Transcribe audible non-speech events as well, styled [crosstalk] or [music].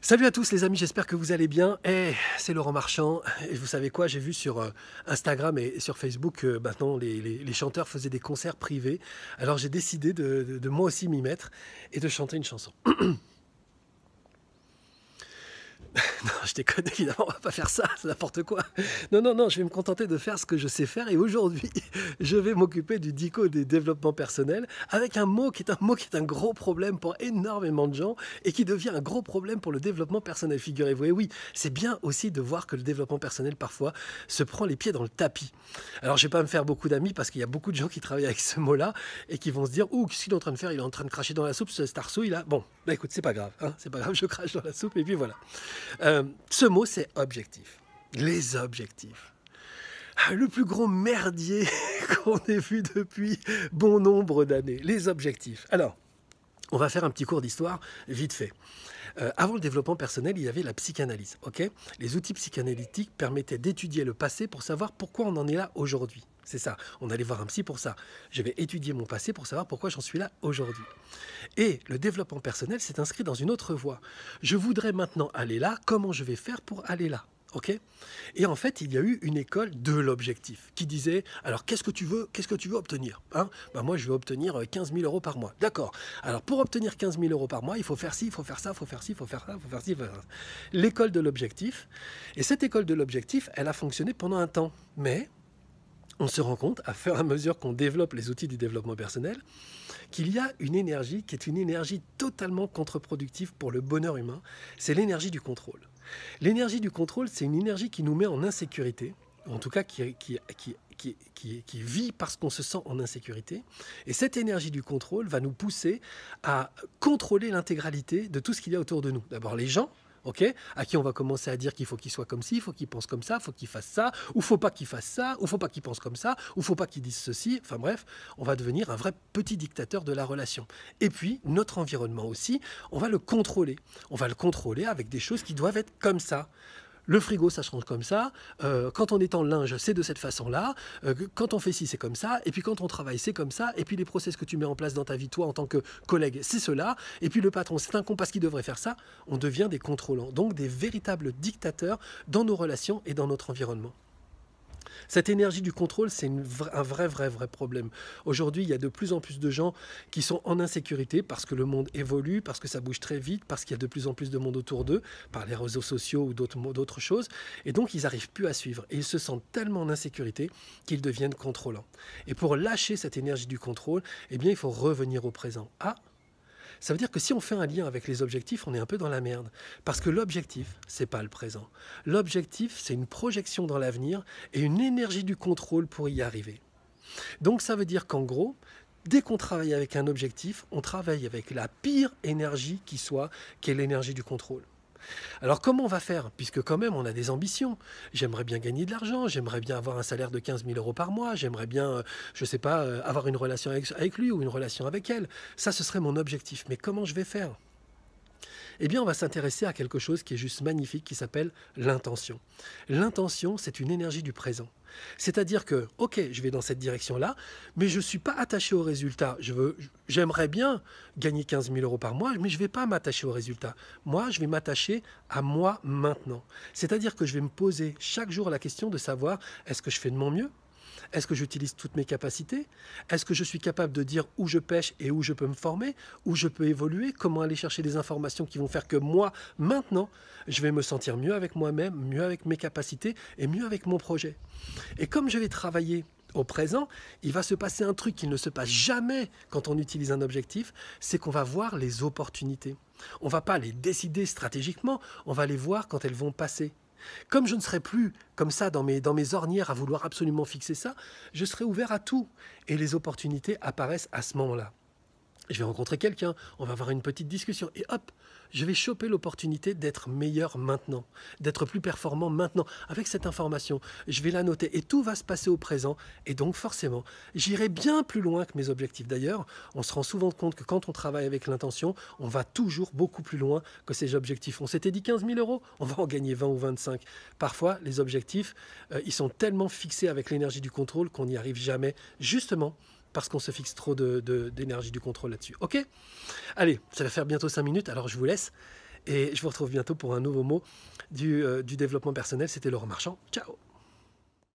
Salut à tous les amis, j'espère que vous allez bien. Eh, c'est Laurent Marchand. Et vous savez quoi, j'ai vu sur euh, Instagram et sur Facebook que maintenant les, chanteurs faisaient des concerts privés. Alors j'ai décidé de moi aussi m'y mettre et de chanter une chanson. [clears throat] [laughs] non, je déconne, évidemment, on va pas faire ça, c'est n'importe quoi. Non, non, non, je vais me contenter de faire ce que je sais faire. Et aujourd'hui, [laughs] je vais m'occuper du DICO des développements personnels avec un mot qui est un mot qui est un gros problème pour énormément de gens et qui devient un gros problème pour le développement personnel. Figurez-vous, et oui, c'est bien aussi de voir que le développement personnel, parfois, se prend les pieds dans le tapis. Alors, je vais pas me faire beaucoup d'amis parce qu'il y a beaucoup de gens qui travaillent avec ce mot-là et qui vont se dire, ouh, qu'est-ce qu'il est en train de faire Il est en train de cracher dans la soupe, ce starceau, il a... Bon, bah écoute, c'est pas grave, hein, c'est pas grave, je crache dans la soupe et puis voilà. Euh, ce mot, c'est objectif. Les objectifs. Ah, le plus gros merdier [laughs] qu'on ait vu depuis bon nombre d'années. Les objectifs. Alors, on va faire un petit cours d'histoire, vite fait. Euh, avant le développement personnel, il y avait la psychanalyse. ok les outils psychanalytiques permettaient d'étudier le passé pour savoir pourquoi on en est là aujourd'hui. C'est ça. On allait voir un psy pour ça. Je vais étudier mon passé pour savoir pourquoi j'en suis là aujourd'hui. Et le développement personnel s'est inscrit dans une autre voie. Je voudrais maintenant aller là. Comment je vais faire pour aller là Ok et en fait, il y a eu une école de l'objectif qui disait alors qu'est-ce que tu veux, qu'est-ce que tu veux obtenir hein? bah, moi, je veux obtenir 15 euh, 000 euros par mois. D'accord. Alors pour obtenir 15 000 euros par mois, il faut faire ci, il faut faire ça, il faut faire ci, il faut faire ça, il faut faire ci, L'école de l'objectif. Et cette école de l'objectif, elle a fonctionné pendant un temps, mais on se rend compte, à faire à mesure qu'on développe les outils du développement personnel, qu'il y a une énergie qui est une énergie totalement contre-productive pour le bonheur humain, c'est l'énergie du contrôle. L'énergie du contrôle, c'est une énergie qui nous met en insécurité, en tout cas qui vit parce qu'on se sent en insécurité. Et cette énergie du contrôle va nous pousser à contrôler l'intégralité de tout ce qu'il y a autour de nous. D'abord les gens, ok À qui on va commencer à dire qu'il faut qu'il soit comme ci, il faut qu'il pense comme ça, il faut qu'il fasse ça, ou faut pas qu'il fasse ça, ou faut pas qu'il pense comme ça, ou faut pas qu'il dise ceci. Enfin bref, on va devenir un vrai petit dictateur de la relation. Et puis, notre environnement aussi, on va le contrôler. On va le contrôler avec des choses qui doivent être comme ça le frigo, ça se range comme ça. Euh, quand on est en linge, c'est de cette façon-là. Euh, quand on fait ci, c'est comme ça. Et puis quand on travaille, c'est comme ça. Et puis les process que tu mets en place dans ta vie, toi, en tant que collègue, c'est cela. Et puis le patron, c'est un parce qui devrait faire ça. On devient des contrôlants, donc des véritables dictateurs dans nos relations et dans notre environnement. Cette énergie du contrôle, c'est un vrai, vrai, vrai problème. Aujourd'hui, il y a de plus en plus de gens qui sont en insécurité parce que le monde évolue, parce que ça bouge très vite, parce qu'il y a de plus en plus de monde autour d'eux, par les réseaux sociaux ou d'autres choses. Et donc, ils n'arrivent plus à suivre. Et ils se sentent tellement en insécurité qu'ils deviennent contrôlants. Et pour lâcher cette énergie du contrôle, eh bien, il faut revenir au présent. Ah, ça veut dire que si on fait un lien avec les objectifs, on est un peu dans la merde. Parce que l'objectif, c'est pas le présent. L'objectif, c'est une projection dans l'avenir et une énergie du contrôle pour y arriver. Donc ça veut dire qu'en gros, dès qu'on travaille avec un objectif, on travaille avec la pire énergie qui soit, qui est l'énergie du contrôle. Alors comment on va faire Puisque quand même, on a des ambitions. J'aimerais bien gagner de l'argent, j'aimerais bien avoir un salaire de 15 000 euros par mois, j'aimerais bien, euh, je ne sais pas, euh, avoir une relation avec, avec lui ou une relation avec elle. Ça, ce serait mon objectif. Mais comment je vais faire eh bien on va s'intéresser à quelque chose qui est juste magnifique, qui s'appelle l'intention. L'intention, c'est une énergie du présent. C'est-à-dire que, ok, je vais dans cette direction-là, mais je ne suis pas attaché au résultat. j'aimerais bien gagner 15 000 euros par mois, mais je ne vais pas m'attacher au résultat. Moi, je vais m'attacher à moi maintenant. C'est-à-dire que je vais me poser chaque jour la question de savoir est-ce que je fais de mon mieux est-ce que j'utilise toutes mes capacités Est-ce que je suis capable de dire où je pêche et où je peux me former, où je peux évoluer, comment aller chercher des informations qui vont faire que moi, maintenant, je vais me sentir mieux avec moi-même, mieux avec mes capacités et mieux avec mon projet. Et comme je vais travailler au présent, il va se passer un truc qui ne se passe jamais quand on utilise un objectif, c'est qu'on va voir les opportunités. On ne va pas les décider stratégiquement, on va les voir quand elles vont passer. Comme je ne serai plus comme ça dans mes, ornières à vouloir absolument fixer ça, je serai ouvert à tout. Et les opportunités apparaissent à ce moment-là je vais rencontrer quelqu'un, on va avoir une petite discussion, et hop, je vais choper l'opportunité d'être meilleur maintenant, d'être plus performant maintenant, avec cette information. Je vais la noter, et tout va se passer au présent, et donc forcément, j'irai bien plus loin que mes objectifs. D'ailleurs, on se rend souvent compte que quand on travaille avec l'intention, on va toujours beaucoup plus loin que ses objectifs. On s'était dit 15 000 euros, on va en gagner 20 ou 25. Parfois, les objectifs, euh, ils sont tellement fixés avec l'énergie du contrôle qu'on n'y arrive jamais, justement parce qu'on se fixe trop d'énergie de, du contrôle là-dessus. Ok Allez, ça va faire bientôt 5 minutes, alors je vous laisse. Et je vous retrouve bientôt pour un nouveau mot du, euh, du développement personnel. C'était Laurent Marchand. Ciao